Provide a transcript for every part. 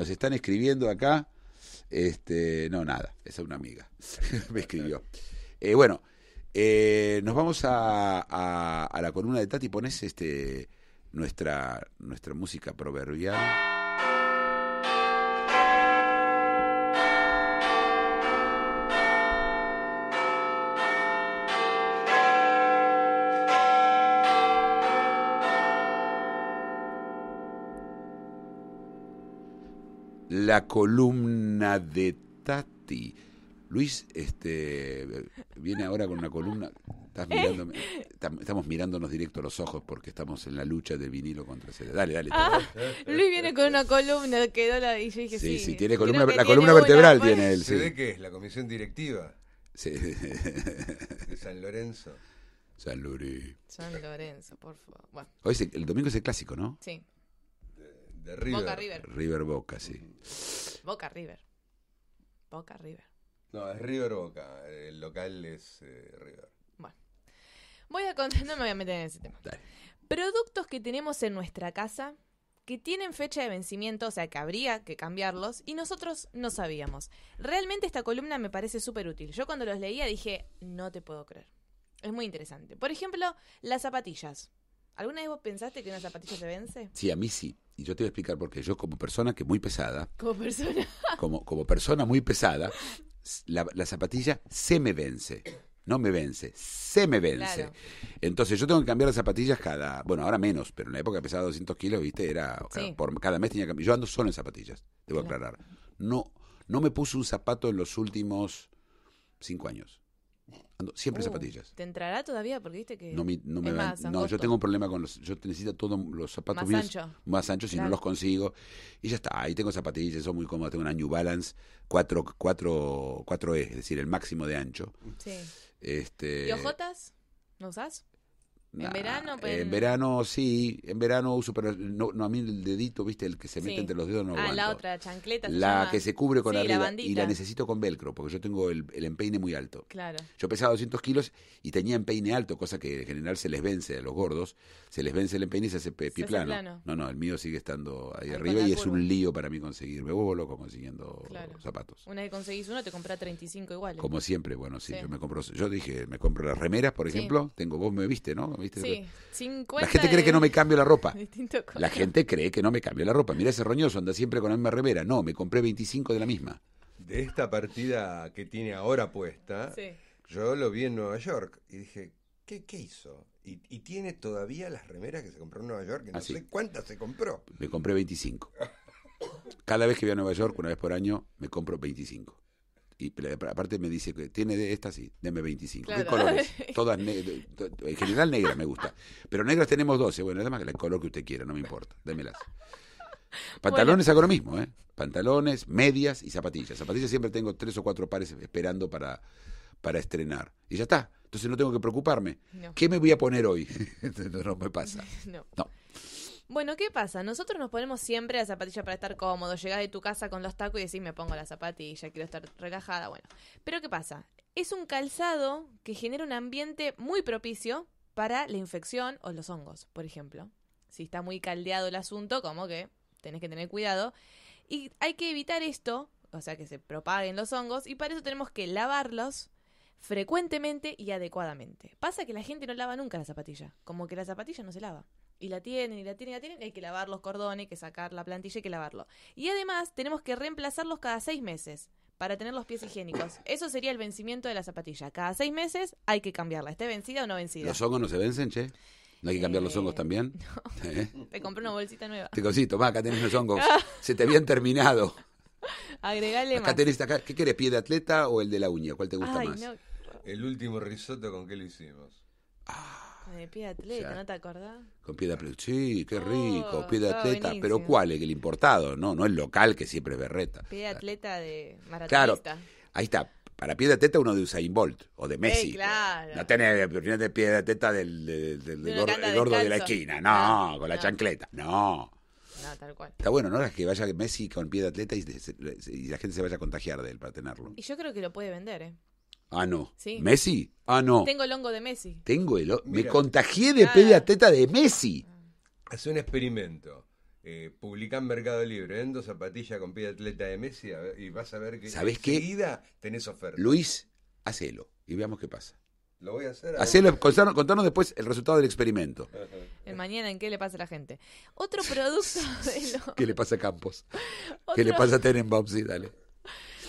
Nos están escribiendo acá. Este, no, nada, es una amiga. Me escribió. Eh, bueno, eh, nos vamos a, a, la columna de Tati. Pones este, nuestra, nuestra música proverbial. la columna de Tati. Luis, este, viene ahora con una columna. Estás estamos mirándonos directo a los ojos porque estamos en la lucha de vinilo contra CD. Dale, dale. Ah, Luis viene con una columna, quedó la tiene columna, la columna vertebral tiene él. Sí. qué es? La comisión directiva. San Lorenzo. San Lorenzo. San Lorenzo, por favor. Hoy el, domingo es el clásico, ¿no? Sí. River. Boca River. River Boca, sí. Boca River. Boca River. No, es River Boca. El local es eh, River. Bueno. Voy a contar, no me voy a meter en ese tema. Productos que tenemos en nuestra casa que tienen fecha de vencimiento, o sea que habría que cambiarlos, y nosotros no sabíamos. Realmente esta columna me parece súper útil. Yo cuando los leía dije, no te puedo creer. Es muy interesante. Por ejemplo, las zapatillas. ¿Alguna vez vos pensaste que una zapatilla se vence? Sí, a mí sí. Y yo te voy a explicar porque Yo como persona que muy pesada. Como persona. Como, persona muy pesada, la, zapatilla se me vence. No me vence, se me vence. Entonces yo tengo que cambiar las zapatillas cada, bueno, ahora menos, pero en la época pesaba 200 kilos, viste, era, por, cada mes tenía que cambiar. Yo ando solo en zapatillas, debo aclarar. No, no me puse un zapato en los últimos cinco años siempre uh, zapatillas. ¿Te entrará todavía? Porque viste que. No, me no yo tengo un problema con los. Yo necesito todos los zapatos más míos más anchos si no los consigo. Y ya está. Ahí tengo zapatillas, son muy cómodas. Tengo una New Balance 4, e es decir, el máximo de ancho. Sí. Este, ¿Y ojotas? ¿No usas? en verano, pues, En verano sí, en verano uso, pero no, a mí el dedito, viste, el que se mete entre los dedos no ah, aguanto. la otra, chancleta. la que se cubre con arriba y la necesito con velcro, porque yo tengo el, empeine muy alto. Claro. Yo pesaba 200 kilos y tenía empeine alto, cosa que en general se les vence a los gordos, se les vence el empeine y se hace pie plano No, no, el mío sigue estando ahí, arriba y es un lío para mí conseguir. Me vuelvo loco consiguiendo zapatos. Una vez conseguís uno, te compras 35 igual. Como siempre, bueno, sí, yo me compro, yo dije, me compro las remeras, por ejemplo, tengo, vos me viste, ¿no? La gente cree que no me cambio la ropa. La gente cree que no me cambio la ropa. Mira ese roñoso, anda siempre con la misma remera. No, me compré 25 de la misma. De esta partida que tiene ahora puesta, yo lo vi en Nueva York y dije, ¿qué, qué hizo? Y, tiene todavía las remeras que se compró en Nueva York. no ah, sé cuántas se compró. Me compré 25. Cada vez que voy a Nueva York, una vez por año, me compro 25. Y aparte me dice que tiene de estas, y deme 25. ¿Qué colores? Todas en general negras me gusta. Pero negras tenemos 12. Bueno, que el color que usted quiera, no me importa. Démelas. Pantalones bueno. hago lo mismo, ¿eh? Pantalones, medias y zapatillas. Zapatillas siempre tengo tres o cuatro pares esperando para, para estrenar. Y ya está. Entonces no tengo que preocuparme. ¿Qué me voy a poner hoy? no, no me pasa. no. no. Bueno, ¿qué pasa? Nosotros nos ponemos siempre la zapatilla para estar cómodo. Llegás de tu casa con los tacos y decís, me pongo la zapatilla, quiero estar relajada. Bueno, pero ¿qué pasa? Es un calzado que genera un ambiente muy propicio para la infección o los hongos, por ejemplo. Si está muy caldeado el asunto, como que tenés que tener cuidado. Y hay que evitar esto, o sea, que se propaguen los hongos, y para eso tenemos que lavarlos frecuentemente y adecuadamente. Pasa que la gente no lava nunca la zapatilla, como que la zapatilla no se lava. Y la tienen, y la tienen, y la tienen. Hay que lavar los cordones, hay que sacar la plantilla, hay que lavarlo. Y además tenemos que reemplazarlos cada seis meses para tener los pies higiénicos. Eso sería el vencimiento de la zapatilla. Cada seis meses hay que cambiarla. ¿Esté vencida o no vencida? ¿Los hongos no se vencen, che? ¿No hay que cambiar los hongos eh, también? ¿Eh? Te compré una bolsita nueva. Te cosí, acá tenés los hongos. se te habían terminado. Agregale acá más. Tenés, ¿Qué querés, pie de atleta o el de la uña? ¿Cuál te gusta más? El último risotto con qué lo hicimos. Ah de pie de atleta, ¿no te acordás? Con pie de atleta, sí, qué oh, rico, pie de atleta, pero ¿cuál? es El importado, no, no el local que siempre es berreta. Pie de atleta de maratonista. Claro, ahí está, para pie de atleta uno de Usain Bolt o de Messi. Sí, claro. No tenés de pie de atleta del, gordo, de la esquina, no, con la chancleta, no. No, tal cual. Está bueno, ¿no? que vaya Messi con pie de atleta y, y la gente se vaya a contagiar de él para tenerlo. Y yo creo que lo puede vender, ¿eh? Ah, no. ¿Messi? Ah, no. Tengo el hongo de Messi. Tengo el Me contagié de ah. de Messi. Hace un experimento. Eh, publicá en Mercado Libre, vendo zapatillas con pie de atleta de Messi y vas a ver que ¿Sabés enseguida qué? tenés oferta. Luis, hacelo y veamos qué pasa. Lo voy a hacer. Hacelo, contanos, después el resultado del experimento. El mañana en qué le pasa a la gente. Otro producto de ¿Qué le pasa a Campos? Que ¿Qué le pasa a Tenenbaum? Sí, dale.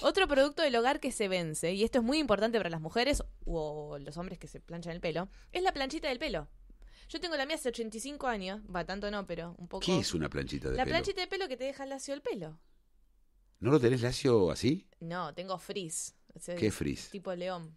Otro producto del hogar que se vence, y esto es muy importante para las mujeres o los hombres que se planchan el pelo, es la planchita del pelo. Yo tengo la mía hace 85 años, va tanto no, pero un poco. ¿Qué es una planchita de pelo? La planchita de pelo que te deja lacio el pelo. ¿No lo tenés lacio así? No, tengo frizz. ¿Qué frizz? Tipo león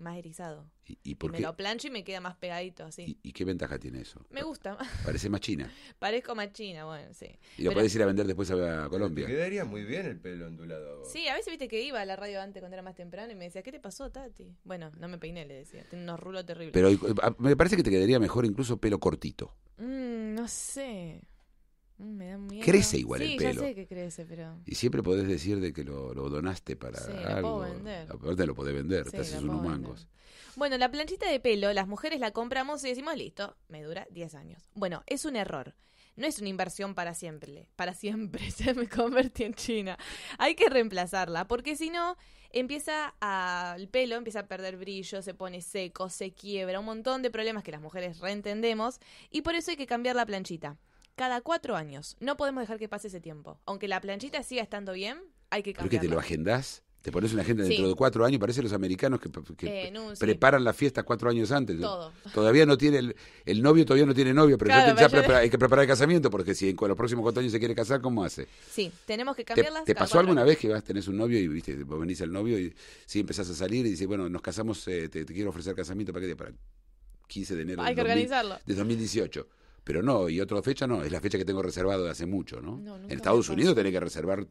más erizado. ¿Y, me lo plancho y me queda más pegadito así. ¿Y, qué ventaja tiene eso? Me gusta. Parece más china. Parezco más china, bueno, sí. Y lo puedes ir a vender después a Colombia. Te quedaría muy bien el pelo ondulado. Sí, a veces viste que iba a la radio antes cuando era más temprano y me decía, ¿qué te pasó, Tati? Bueno, no me peiné, le decía. Tiene unos rulos terribles. Pero eh, me parece que te quedaría mejor incluso pelo cortito. Mm, no sé. Mm, crece igual el pelo. Y siempre podés decir de que lo, donaste para algo. a lo podés vender, te haces unos Bueno, la planchita de pelo, las mujeres la compramos y decimos, listo, me dura 10 años. Bueno, es un error. No es una inversión para siempre. Para siempre se me convertí en China. Hay que reemplazarla, porque si no, empieza el pelo empieza a perder brillo, se pone seco, se quiebra, un montón de problemas que las mujeres reentendemos y por eso hay que cambiar la planchita cada cuatro años. No podemos dejar que pase ese tiempo. Aunque la planchita siga estando bien, hay que cambiarla. ¿Pero que te lo agendas? ¿Te pones una agenda dentro de cuatro años? Parece los americanos que, eh, preparan la fiesta cuatro años antes. Todo. Todavía no tiene, el, novio todavía no tiene novio, pero ya, hay que preparar el casamiento, porque si en los próximos cuatro años se quiere casar, ¿cómo hace? Sí, tenemos que cambiarlas. ¿Te, te pasó alguna vez que vas, tenés un novio y viste, vos venís al novio y sí, empezás a salir y dices, bueno, nos casamos, eh, te, quiero ofrecer casamiento, ¿para que te Para 15 de enero. Hay que organizarlo. De 2018. Pero no, y otra fecha no, es la fecha que tengo reservado de hace mucho, ¿no? en Estados Unidos tenés que reservar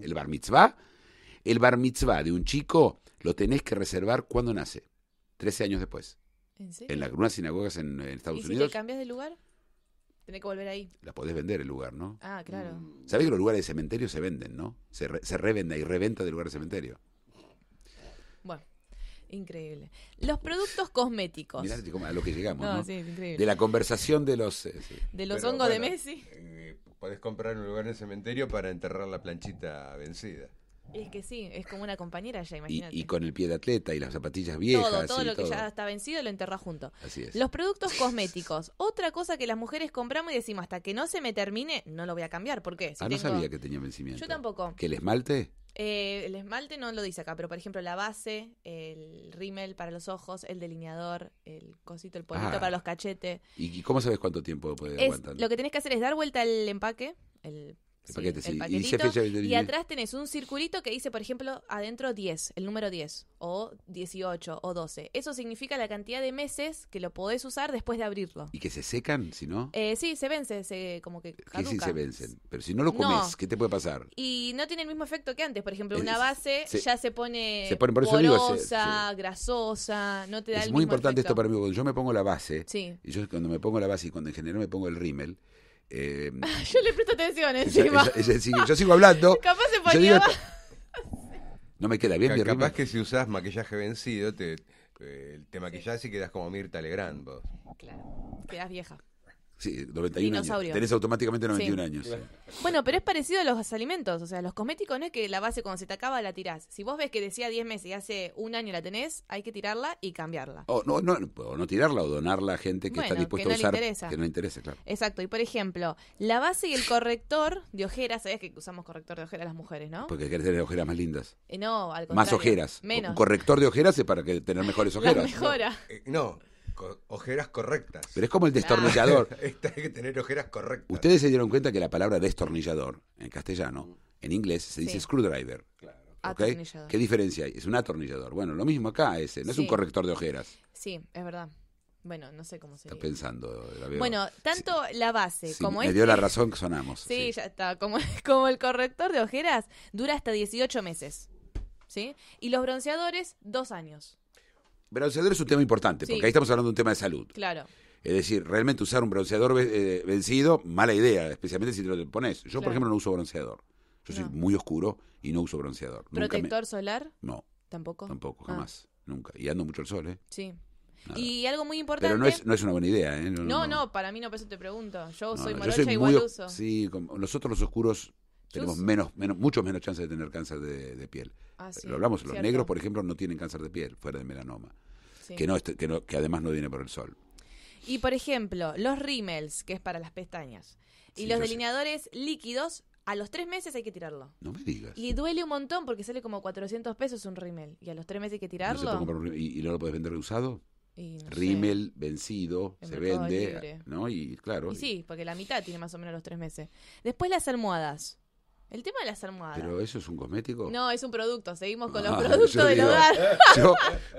el bar mitzvah. El bar mitzvah de un chico lo tenés que reservar cuando nace, 13 años después. ¿En, serio? en sinagogas en, Estados Unidos. ¿Y si cambias de lugar? Tenés que volver ahí. La podés vender el lugar, ¿no? Ah, claro. Mm. Sabés que los lugares de cementerio se venden, ¿no? Se, se revenda y reventa del lugar de cementerio. Bueno. Increíble. Los productos cosméticos. a lo que llegamos. De la conversación de los. Eh, de los hongos de Messi. Eh, podés comprar un lugar en el cementerio para enterrar la planchita vencida. Es que sí, es como una compañera ya, imagínate. Y, con el pie de atleta y las zapatillas viejas. Todo, todo lo que ya está vencido lo enterra junto. Así es. Los productos cosméticos. Otra cosa que las mujeres compramos y decimos, hasta que no se me termine, no lo voy a cambiar. ¿Por qué? ah, no sabía que tenía vencimiento. Yo tampoco. ¿Que el esmalte? Eh, el esmalte no lo dice acá, pero por ejemplo la base, el rímel para los ojos, el delineador, el cosito, el polito ah. para los cachetes. ¿Y cómo sabes cuánto tiempo puede aguantar? Lo que tenés que hacer es dar vuelta el empaque, el y, atrás tenés un circulito que dice, por ejemplo, adentro 10, el número 10, o 18, o 12. Eso significa la cantidad de meses que lo podés usar después de abrirlo. ¿Y que se secan, si no? Eh, sí, se vencen, se, como que se vencen? Pero si no lo comes, ¿qué te puede pasar? Y no tiene el mismo efecto que antes. Por ejemplo, eh, una base ya se pone, se pone grasosa, no te da Es muy importante esto para mí. Cuando yo me pongo la base, sí. y yo cuando me pongo la base y cuando en general me pongo el rímel, eh, ah, yo le presto atención encima. yo sigo hablando. Capaz se no me queda bien mi Capaz que si usás maquillaje vencido, te, maquillás eh, y tema quedas como Mirta Legrand vos. Claro, quedas vieja. Sí, 91 años. Tenés automáticamente 91 años. Bueno, pero es parecido a los alimentos. O sea, los cosméticos no es que la base cuando se te acaba la tirás. Si vos ves que decía 10 meses y hace un año la tenés, hay que tirarla y cambiarla. O no, no, no tirarla o donarla a gente que está dispuesta a usar. Que no le interesa, claro. Exacto. Y por ejemplo, la base y el corrector de ojeras. Sabés que usamos corrector de ojeras las mujeres, ¿no? Porque querés tener ojeras más lindas. Eh, no, al contrario. Más ojeras. Menos. corrector de ojeras es para que tener mejores ojeras. mejora. Eh, no, ojeras correctas. Pero es como el destornillador. que tener ojeras correctas. Ustedes se dieron cuenta que la palabra destornillador en castellano, en inglés, se dice screwdriver. Claro. ¿Qué diferencia hay? Es un atornillador. Bueno, lo mismo acá ese, no es un corrector de ojeras. Sí, es verdad. Bueno, no sé cómo se Está pensando. Bueno, tanto la base como me este dio la razón que sonamos. Sí, ya está. Como, como el corrector de ojeras dura hasta 18 meses. ¿Sí? Y los bronceadores, dos años. Bronceador es un tema importante, porque ahí estamos hablando de un tema de salud. Claro. Es decir, realmente usar un bronceador eh, vencido, mala idea, especialmente si te lo pones. Yo, por ejemplo, no uso bronceador. Yo soy muy oscuro y no uso bronceador. ¿Protector solar? No. ¿Tampoco? Tampoco, ah. jamás. Nunca. Y ando mucho al sol, ¿eh? Sí. Y algo muy importante. Pero no es, no es una buena idea, ¿eh? No, no, para mí no, por eso te pregunto. Yo soy morocha, igual uso. Sí, nosotros los oscuros tenemos menos, menos, mucho menos chance de tener cáncer de, piel. Lo hablamos, los negros, por ejemplo, no tienen cáncer de piel fuera de melanoma, que, no, que, además no viene por el sol. Y por ejemplo, los rímels, que es para las pestañas, y los delineadores líquidos, a los tres meses hay que tirarlo. No me digas. Y duele un montón porque sale como 400 pesos un rímel. Y a los tres meses hay que tirarlo. ¿Y, no lo puedes vender usado? rímel vencido, se vende, ¿no? Y claro. sí, porque la mitad tiene más o menos los tres meses. Después las almohadas. El tema de las almohadas. ¿Pero eso es un cosmético? No, es un producto. Seguimos con los ah, productos del hogar.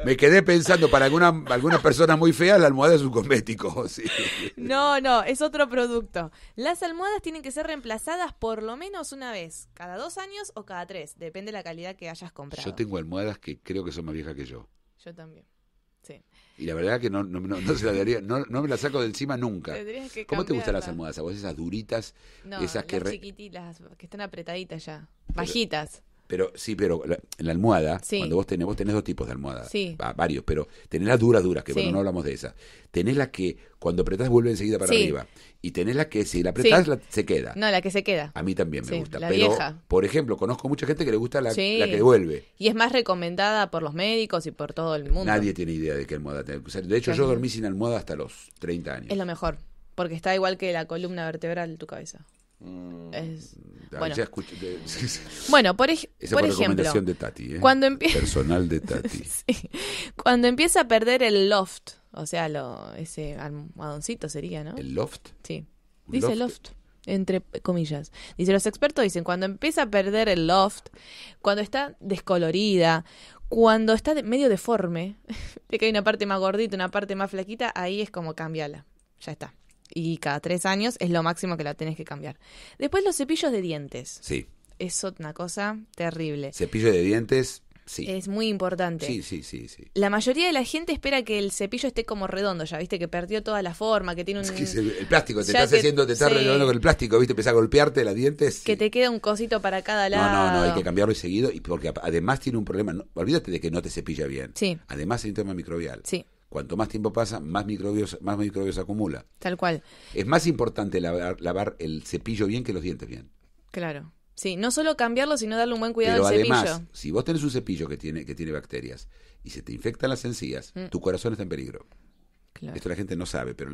me quedé pensando, para algunas personas muy feas, la almohada es un cosmético. No, no, es otro producto. Las almohadas tienen que ser reemplazadas por lo menos una vez, cada dos años o cada tres. Depende de la calidad que hayas comprado. Yo tengo almohadas que creo que son más viejas que yo. Yo también. Y la verdad que no, me la saco de encima nunca. ¿Cómo te gustan las almohadas? vos esas duritas? esas que chiquititas, que están apretaditas ya, bajitas. Pero sí, pero la, la almohada, cuando vos tenés, vos tenés dos tipos de almohada, sí. varios, pero tenés las duras, duras, que bueno, no hablamos de esas. Tenés la que cuando apretás vuelve enseguida para arriba. Y tenés la que si la apretás la, se queda. No, la que se queda. A mí también me gusta. pero, por ejemplo, conozco mucha gente que le gusta la, que devuelve. Y es más recomendada por los médicos y por todo el mundo. Nadie tiene idea de qué almohada tener que usar. De hecho, yo dormí sin almohada hasta los 30 años. Es lo mejor, porque está igual que la columna vertebral de tu cabeza. Mm, es, bueno. por, ejemplo, de Tati, ¿eh? personal de Tati. Cuando empieza a perder el loft, o sea, lo, ese almohadoncito sería, ¿no? ¿El loft? Sí. Dice loft? entre comillas. Dice, los expertos dicen, cuando empieza a perder el loft, cuando está descolorida, cuando está medio deforme, de que hay una parte más gordita, una parte más flaquita, ahí es como cambiala. Ya está y cada tres años es lo máximo que la tenés que cambiar. Después los cepillos de dientes. Sí. Es una cosa terrible. Cepillo de dientes, Sí. Es muy importante. Sí, sí, sí, La mayoría de la gente espera que el cepillo esté como redondo, ya viste, que perdió toda la forma, que tiene un... el, plástico, te estás haciendo, te estás redondando con el plástico, viste, empezás a golpearte las dientes. Que te queda un cosito para cada lado. No, no, no, hay que cambiarlo y seguido, y porque además tiene un problema, olvídate de que no te cepilla bien. Sí. Además es un tema microbial. Sí. Cuanto más tiempo pasa, más microbios, más microbios acumula. Tal cual. Es más importante lavar, el cepillo bien que los dientes bien. Claro. Sí, no solo cambiarlo, sino darle un buen cuidado Pero al además, cepillo. Si vos tenés un cepillo que tiene, que tiene bacterias y se te infectan las encías, mm. tu corazón está en peligro. Claro. Esto la gente no sabe, pero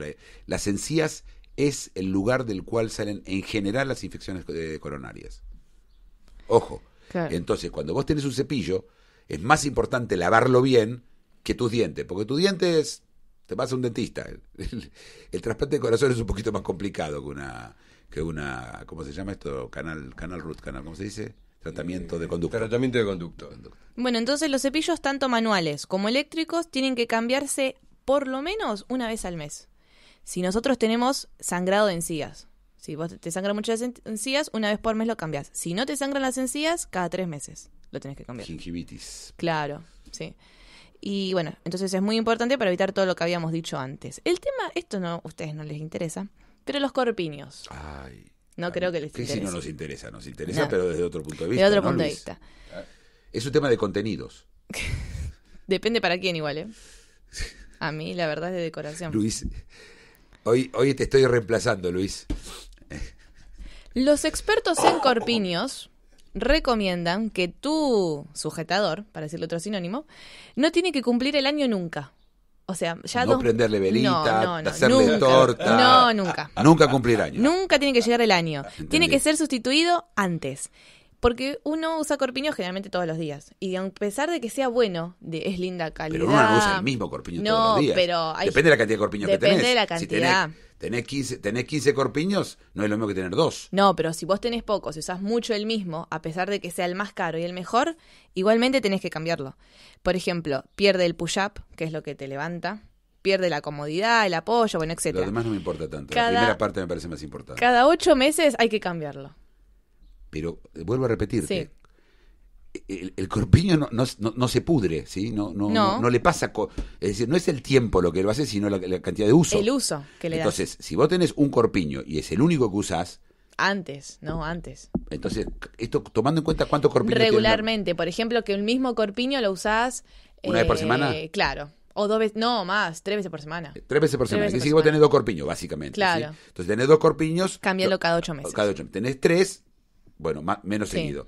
las encías es el lugar del cual salen en general las infecciones eh, coronarias. Ojo. Entonces, cuando vos tenés un cepillo, es más importante lavarlo bien que tus dientes, porque tus dientes te vas a un dentista. El, trasplante de corazón es un poquito más complicado que una, que una ¿cómo se llama esto? Canal, canal root, canal, ¿cómo se dice? Tratamiento de conducto. Tratamiento de conducto. Bueno, entonces los cepillos, tanto manuales como eléctricos, tienen que cambiarse por lo menos una vez al mes. Si nosotros tenemos sangrado de encías, si vos te sangran muchas encías, una vez por mes lo cambias. Si no te sangran las encías, cada tres meses lo tenés que cambiar. Gingivitis. Claro, sí. Y bueno, entonces es muy importante para evitar todo lo que habíamos dicho antes. El tema, esto no, a ustedes no les interesa, pero los corpiños. Ay. No creo que les interese. Sí, si no nos interesa, nos interesa, pero desde otro punto de vista. Desde otro punto de vista. Es un tema de contenidos. Depende para quién igual, ¿eh? A mí, la verdad, es de decoración. Luis, hoy, hoy te estoy reemplazando, Luis. Los expertos en corpiños recomiendan que tu sujetador, para decirle otro sinónimo, no tiene que cumplir el año nunca. O sea, ya no prenderle velita, no, no, no, hacerle nunca. torta. No, nunca. Ah, nunca cumplir año. Nunca tiene que llegar el año. Ah, tiene que ser sustituido antes. Porque uno usa corpiño generalmente todos los días. Y a pesar de que sea bueno, de, es linda calidad. Pero uno no usa el mismo corpiño todos los días. Pero Depende de la cantidad de corpiño que tenés. Depende de la cantidad. Si tenés tenés 15, tenés 15 corpiños, no es lo mismo que tener dos. No, pero si vos tenés pocos y usás mucho el mismo, a pesar de que sea el más caro y el mejor, igualmente tenés que cambiarlo. Por ejemplo, pierde el push-up, que es lo que te levanta, pierde la comodidad, el apoyo, bueno, etc. Lo demás no me importa tanto, la primera parte me parece más importante. Cada ocho meses hay que cambiarlo. Pero eh, vuelvo a repetirte, el, corpiño no, no, se pudre, ¿sí? No, no, le pasa. Es decir, no es el tiempo lo que lo hace, sino la, cantidad de uso. El uso que le Entonces, si vos tenés un corpiño y es el único que usás. Antes, no, antes. Entonces, esto tomando en cuenta cuánto corpiño. Regularmente, por ejemplo, que un mismo corpiño lo usás. ¿Una vez por eh, semana? Claro. O dos veces, no, más, tres veces por semana. Eh, tres veces por semana. si vos tenés dos corpiños, básicamente. Claro. Entonces tenés dos corpiños. Cambialo cada ocho meses. Cada ocho meses. Tenés tres, bueno, menos seguido.